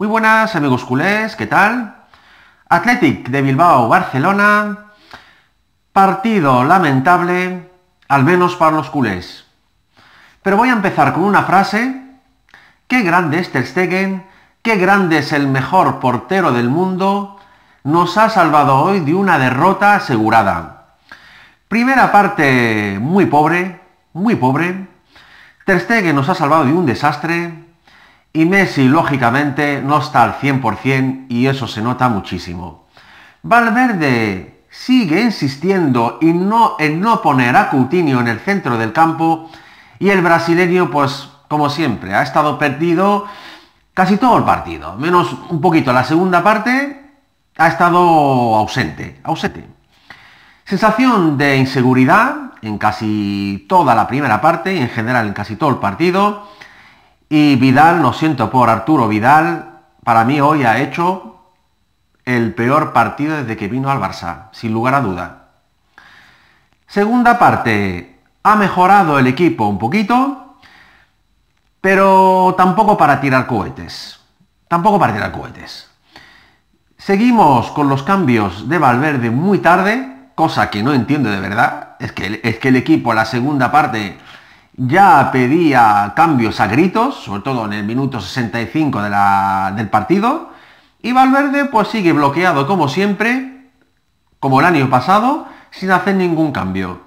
Muy buenas amigos culés, ¿qué tal? Athletic de Bilbao, Barcelona. Partido lamentable, al menos para los culés. Pero voy a empezar con una frase. Qué grande es Ter qué grande es el mejor portero del mundo. Nos ha salvado hoy de una derrota asegurada. Primera parte muy pobre, muy pobre. Ter nos ha salvado de un desastre. Y Messi, lógicamente, no está al 100% y eso se nota muchísimo. Valverde sigue insistiendo en no poner a Coutinho en el centro del campo y el brasileño, pues, como siempre, ha estado perdido casi todo el partido, menos un poquito la segunda parte, ha estado ausente, ausente. Sensación de inseguridad en casi toda la primera parte y en general en casi todo el partido. Y Vidal, lo siento por Arturo Vidal, para mí hoy ha hecho el peor partido desde que vino al Barça, sin lugar a duda. Segunda parte, ha mejorado el equipo un poquito, pero tampoco para tirar cohetes. Tampoco para tirar cohetes. Seguimos con los cambios de Valverde muy tarde, cosa que no entiendo de verdad. Es que, es que el equipo, la segunda parte, ya pedía cambios a gritos, sobre todo en el minuto 65 del partido, y Valverde pues sigue bloqueado como siempre, como el año pasado, sin hacer ningún cambio.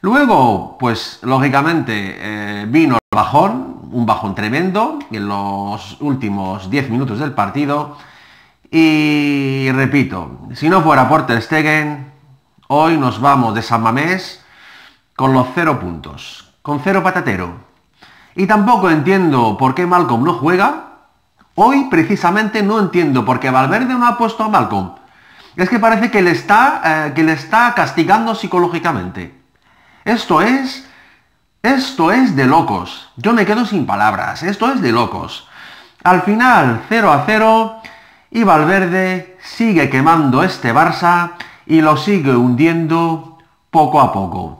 Luego, pues lógicamente eh, vino el bajón, un bajón tremendo, en los últimos 10 minutos del partido, y repito, si no fuera por Ter Stegen, hoy nos vamos de San Mamés con los 0 puntos, con cero patatero. Y tampoco entiendo por qué Malcolm no juega. Hoy precisamente no entiendo por qué Valverde no ha puesto a Malcolm. Es que parece que le está, eh, que le está castigando psicológicamente. Esto es... Esto es de locos. Yo me quedo sin palabras. Esto es de locos. Al final, 0 a 0. Y Valverde sigue quemando este Barça y lo sigue hundiendo poco a poco.